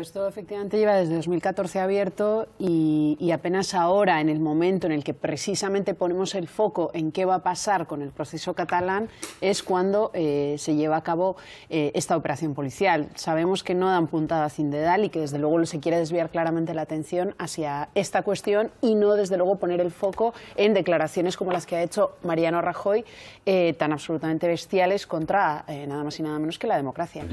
esto efectivamente lleva desde 2014 abierto y, apenas ahora, en el momento en el que precisamente ponemos el foco en qué va a pasar con el proceso catalán, es cuando eh, se lleva a cabo eh, esta operación policial. Sabemos que no dan puntada sin dedal y que desde luego se quiere desviar claramente la atención hacia esta cuestión y no desde luego poner el foco en declaraciones como las que ha hecho Mariano Rajoy, eh, tan absolutamente bestiales contra nada más y nada menos que la democracia.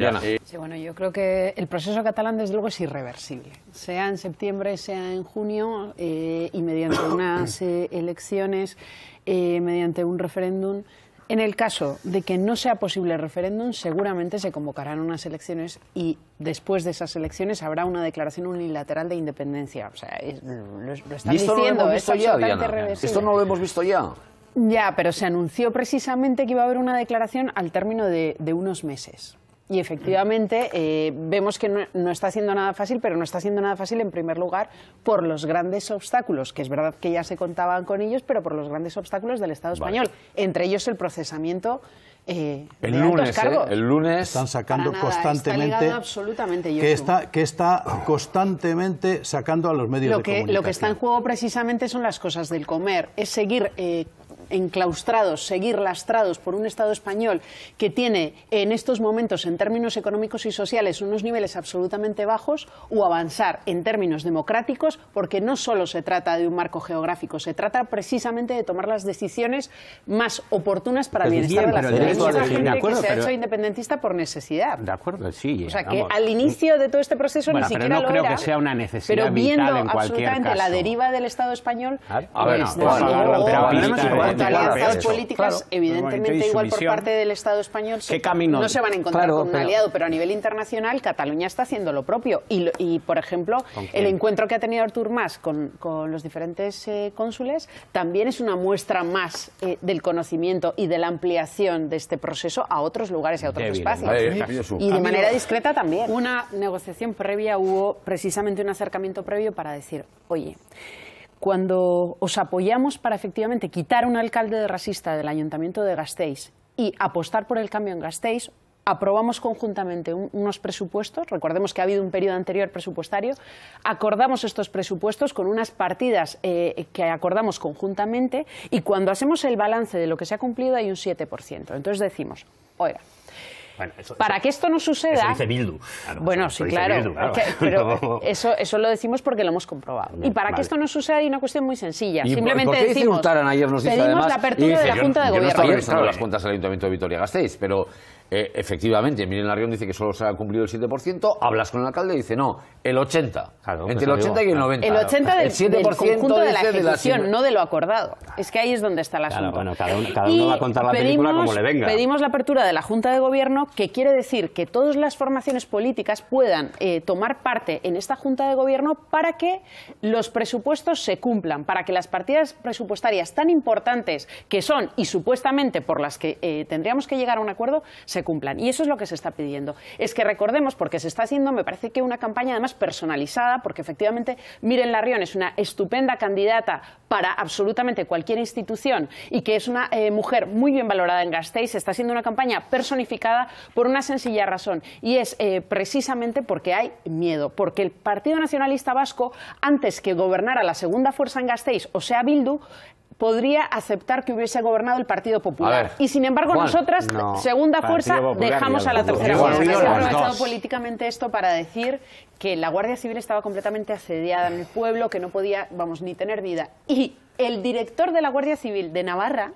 bueno, yo creo que el proceso el proceso catalán, desde luego, es irreversible. Sea en septiembre, sea en junio, eh, y mediante unas eh, elecciones, eh, mediante un referéndum. En el caso de que no sea posible el referéndum, seguramente se convocarán unas elecciones y después de esas elecciones habrá una declaración unilateral de independencia. O sea, lo, esto diciendo, no esto ya, no lo hemos visto ya. Ya, pero se anunció precisamente que iba a haber una declaración al término de unos meses. Y efectivamente eh, vemos que no, está haciendo nada fácil, pero no está haciendo nada fácil en primer lugar por los grandes obstáculos, que es verdad que ya se contaban con ellos, pero por los grandes obstáculos del Estado español, entre ellos el procesamiento. Eh, el, lunes, ¿eh? el lunes están sacando constantemente que está constantemente sacando a los medios que, de comunicación. Lo que está en juego precisamente son las cosas del comer, es seguir enclaustrados, seguir lastrados por un Estado español que tiene en estos momentos, en términos económicos y sociales, unos niveles absolutamente bajos, o avanzar en términos democráticos, porque no solo se trata de un marco geográfico, se trata precisamente de tomar las decisiones más oportunas para pues el bienestar de la ciudadanía. gente que se ha hecho independentista por necesidad. De acuerdo, sí. O sea, que al inicio de todo este proceso ni siquiera no creo que sea una necesidad pero viendo vital en absolutamente cualquier la deriva del Estado español... Pues alianzas políticas, evidentemente igual por parte del Estado español, no se van a encontrar con un aliado, pero a nivel internacional Cataluña está haciendo lo propio. Y, por ejemplo, el encuentro que ha tenido Artur Mas con, los diferentes eh, cónsules también es una muestra más eh, del conocimiento y de la ampliación de este proceso a otros lugares y a otros espacios. y de manera discreta también. Una negociación previa hubo precisamente un acercamiento previo para decir, oye, cuando os apoyamos para efectivamente quitar a un alcalde de racista del ayuntamiento de Gasteiz y apostar por el cambio en Gasteiz, aprobamos conjuntamente unos presupuestos, recordemos que ha habido un periodo anterior presupuestario, acordamos estos presupuestos con unas partidas eh, que acordamos conjuntamente y cuando hacemos el balance de lo que se ha cumplido hay un 7%. Entonces decimos, oiga, para que esto no suceda... Eso dice Bildu. Ah, bueno, sí, claro. pero eso, eso lo decimos porque lo hemos comprobado. y para que esto no suceda hay una cuestión muy sencilla. Simplemente ¿por qué decimos... Ayer nos dice pedimos la apertura de la Junta de yo Gobierno. No estoy revisando las cuentas del Ayuntamiento de Vitoria-Gasteiz, pero eh, efectivamente, Miriam Larrión dice que solo se ha cumplido el 7%, hablas con el alcalde y dice, no, el 80%. Pues entre el 80 y el 90%. El 80% del, 7 conjunto de la ejecución, no de lo acordado. Es que ahí es donde está la asunto. cada, uno, va a contar la película como le venga. Pedimos la apertura de la Junta de Gobierno, que quiere decir que todas las formaciones políticas puedan eh, tomar parte en esta Junta de Gobierno para que los presupuestos se cumplan, para que las partidas presupuestarias tan importantes que son y supuestamente por las que eh, tendríamos que llegar a un acuerdo se cumplan. Y eso es lo que se está pidiendo. Es que recordemos, porque se está haciendo, me parece que una campaña además personalizada, porque efectivamente Miren Larrión es una estupenda candidata para absolutamente cualquier institución y que es una eh, mujer muy bien valorada en Gasteiz, está haciendo una campaña personificada por una sencilla razón y es eh, precisamente porque hay miedo, porque el Partido Nacionalista Vasco, antes que gobernara la segunda fuerza en Gasteiz, o sea Bildu, podría aceptar que hubiese gobernado el Partido Popular. Y sin embargo, nosotras, segunda fuerza, dejamos a la tercera fuerza. Se ha aprovechado políticamente esto para decir que la Guardia Civil estaba completamente asediada en el pueblo, que no podía, vamos, ni tener vida. Y el director de la Guardia Civil de Navarra,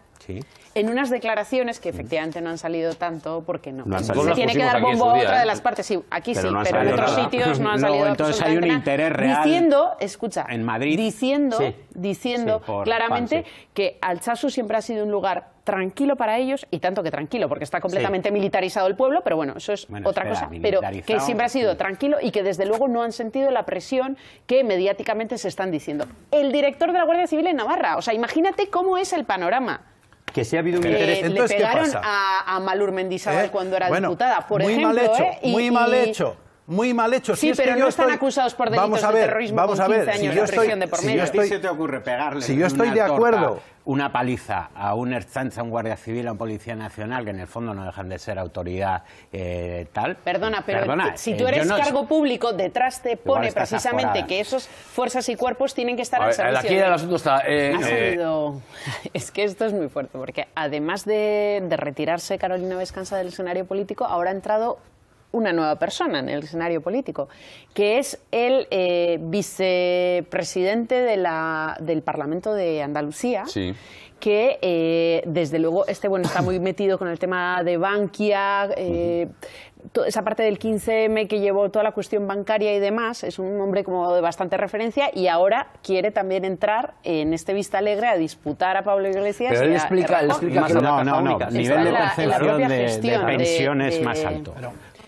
en unas declaraciones que mm. efectivamente no han salido tanto porque no. se tiene que dar bombo a otra de ¿eh? las partes. Sí, aquí sí, pero en otros sitios no han salido Entonces hay un interés real. Diciendo, escucha, en Madrid. Diciendo, diciendo claramente que Alchazu siempre ha sido un lugar tranquilo para ellos y tanto que tranquilo, porque está completamente militarizado el pueblo, pero bueno, eso es otra cosa. Pero que siempre ha sido tranquilo y que desde luego no han sentido la presión que mediáticamente se están diciendo. El director de la Guardia Civil en Navarra, o sea, imagínate cómo es el panorama que si ha habido un eh, interés. Entonces, le pegaron ¿qué pasa? A, a, Malur Mendizábal ¿Eh? cuando era bueno, diputada, por muy ejemplo. Mal hecho, ¿eh? muy mal hecho. Muy mal hecho. Sí, si pero es que no yo están acusados por delitos vamos a ver, de terrorismo vamos con 15 a ver, años si yo de estoy, prisión de por medio. Si yo estoy... se te ocurre pegarle Si yo estoy de acuerdo una paliza a un erzanza, a un guardia civil, a un policía nacional, que en el fondo no dejan de ser autoridad eh, tal. Perdona, pero si eh, tú eres cargo público, detrás te pone precisamente que esas fuerzas y cuerpos tienen que estar al servicio. Aquí el asunto está... Eh, es que esto es muy fuerte, porque además de, de retirarse Carolina Vescanza del escenario político, ahora ha entrado una nueva persona en el escenario político, que es el eh, vicepresidente de la, del Parlamento de Andalucía, que eh, desde luego este bueno está muy metido con el tema de Bankia, eh, esa parte del 15M que llevó toda la cuestión bancaria y demás, es un hombre como de bastante referencia y ahora quiere también entrar en este Vista Alegre a disputar a Pablo Iglesias. y a, no, nivel de concepción de, pensiones más alto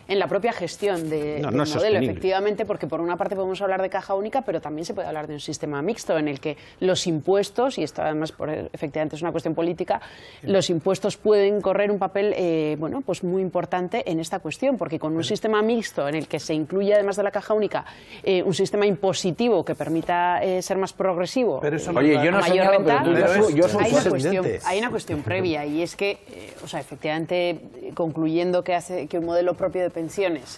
en la propia gestión de, del modelo, efectivamente, porque por una parte podemos hablar de caja única, pero también se puede hablar de un sistema mixto en el que los impuestos, y esto además por, efectivamente es una cuestión política, los impuestos pueden correr un papel eh, bueno, pues muy importante en esta cuestión, porque con un sistema mixto en el que se incluye además de la caja única eh, un sistema impositivo que permita eh, ser más progresivo, mayor hay, una cuestión, hay, una cuestión, previa y es que, o sea, efectivamente, concluyendo que, hace, que un modelo propio de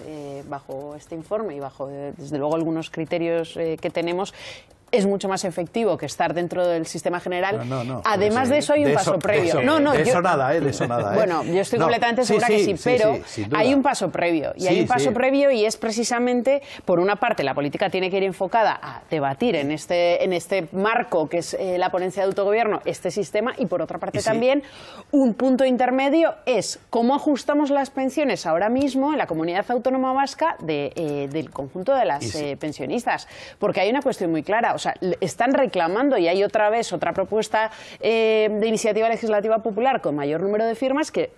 eh, bajo este informe y bajo, eh, desde luego, algunos criterios eh, que tenemos, es mucho más efectivo que estar dentro del sistema general. Además de ¿eh? eso hay un paso previo. no, no, eso nada, ¿eh? eso nada, ¿eh? Bueno, yo estoy completamente segura que sí, pero hay un paso previo. Y hay un paso previo y es precisamente, por una parte, la política tiene que ir enfocada a debatir en este, en este marco que es la ponencia de autogobierno, este sistema, y por otra parte también un punto intermedio es cómo ajustamos las pensiones ahora mismo en la comunidad autónoma vasca de, del conjunto de las pensionistas. Porque hay una cuestión muy clara. O sea, están reclamando y hay otra vez otra propuesta eh, de iniciativa legislativa popular con mayor número de firmas que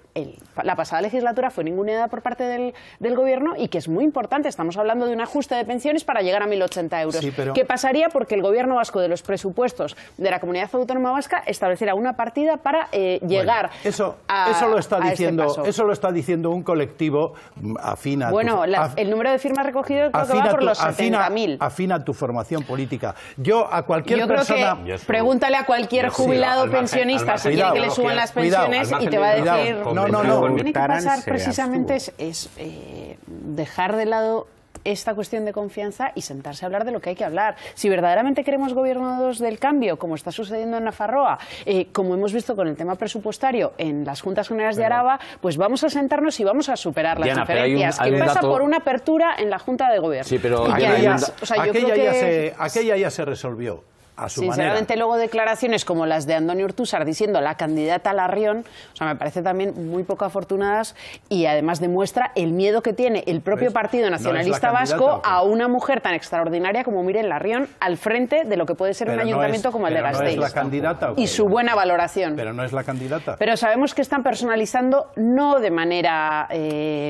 la pasada legislatura fue ninguna ninguneada por parte del, gobierno y que es muy importante. Estamos hablando de un ajuste de pensiones para llegar a 1.080 euros. ¿Qué pasaría? Porque el gobierno vasco de los presupuestos de la comunidad autónoma vasca estableciera una partida para eh, llegar eso, a eso lo está este diciendo Eso lo está diciendo un colectivo afina. Bueno, el número de firmas recogido creo que va por los 70.000. Afina, afina tu formación política. Yo a cualquier creo persona. pregúntale a cualquier jubilado pensionista si quiere que le suban las pensiones y te va a decir. No, no, no. Lo que tiene que pasar precisamente es, eh, dejar de lado esta cuestión de confianza y sentarse a hablar de lo que hay que hablar. Si verdaderamente queremos gobiernos del cambio, como está sucediendo en Nafarroa, eh, como hemos visto con el tema presupuestario en las Juntas Generales de Araba, pues vamos a sentarnos y vamos a superar las diferencias. Que pasa por una apertura en la Junta de Gobierno? Sí, pero aquella ya se resolvió. Sinceramente, luego declaraciones como las de Antonio Urtusar diciendo la candidata a Larrión, o sea, me parece también muy poco afortunadas y además demuestra el miedo que tiene el propio Partido Nacionalista Vasco a una mujer tan extraordinaria como Miren Larrión al frente de lo que puede ser un ayuntamiento como el de Gasteiz. No y su buena valoración. Pero no es la candidata. Pero sabemos que están personalizando no de manera... Eh,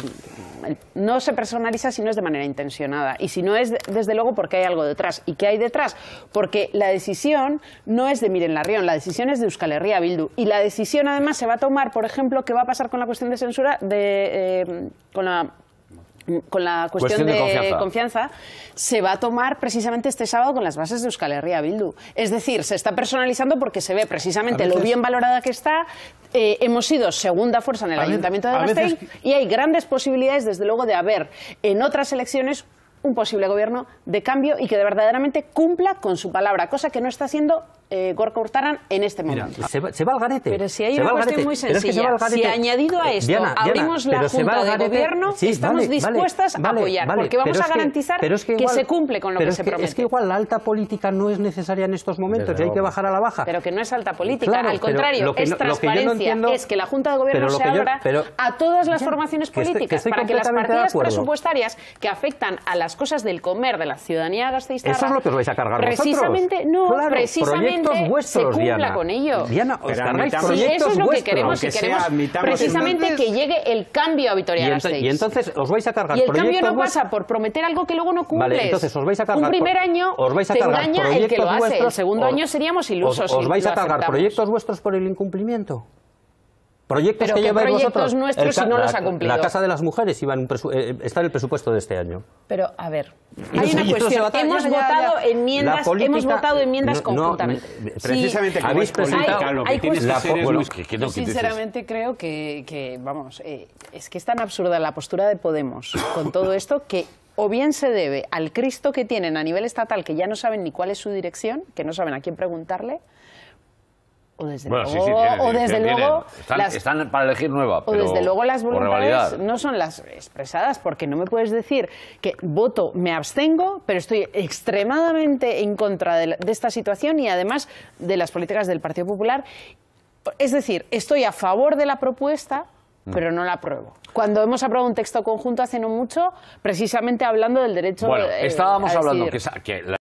no se personaliza si no es de manera intencionada. Y si no es, desde luego, porque hay algo detrás. ¿Y qué hay detrás? Porque la decisión no es de Miren Larrión, la decisión es de Euskal Herria Bildu. Y la decisión además se va a tomar, por ejemplo, qué va a pasar con la cuestión de censura, de, eh, con la cuestión, de, confianza. se va a tomar precisamente este sábado con las bases de Euskal Herria Bildu. Es decir, se está personalizando porque se ve precisamente lo bien valorada que está. Eh, hemos sido segunda fuerza en el Ayuntamiento de Gasteiz y hay grandes posibilidades, desde luego, de haber en otras elecciones un posible gobierno de cambio y que verdaderamente cumpla con su palabra, cosa que no está haciendo eh, Gorka Hurtaran en este momento. se, va, al garete. Pero si hay una cuestión muy sencilla, si añadido a eh, esto abrimos la Junta de Gobierno, estamos dispuestas a apoyar, porque vamos a garantizar que, se cumple con lo que, se promete. Es que igual la alta política no es necesaria en estos momentos hay que bajar a la baja. Pero que no es alta política, al contrario, es transparencia, es que la Junta de Gobierno se abra a todas las formaciones políticas para que las partidas presupuestarias que afectan a las cosas del comer, de la ciudadanía gasteiztarra... Eso es lo que os vais a cargar Precisamente, no, precisamente proyectos vuestros, se cumpla Diana. con ello. Diana, os proyectos eso es lo que queremos, precisamente que llegue el cambio a Vitoria Y, entonces os vais a cargar Y el cambio no pasa por prometer algo que luego no cumples. entonces os vais a cargar. Un primer año os vais a cargar engaña el que lo hace. el segundo año seríamos ilusos. Os, vais a cargar proyectos vuestros por el incumplimiento. Proyectos que lleváis proyectos nuestros si no los ha cumplido? La Casa de las Mujeres iba eh, está en el presupuesto de este año. Pero, a ver, hay una cuestión. hemos, votado enmiendas, hemos votado conjuntamente. precisamente sí. habéis presentado... lo que tienes que sinceramente creo que, vamos, eh, es que es tan absurda la postura de Podemos con todo esto que o bien se debe al Cristo que tienen a nivel estatal, que ya no saben ni cuál es su dirección, que no saben a quién preguntarle, o desde luego, están, las, para elegir nueva. o desde luego las voluntades no son las expresadas, porque no me puedes decir que voto, me abstengo, pero estoy extremadamente en contra de, esta situación y además de las políticas del Partido Popular. Es decir, estoy a favor de la propuesta, mm. pero no la apruebo. Cuando hemos aprobado un texto conjunto hace no mucho, precisamente hablando del derecho... Eh, estábamos hablando que... que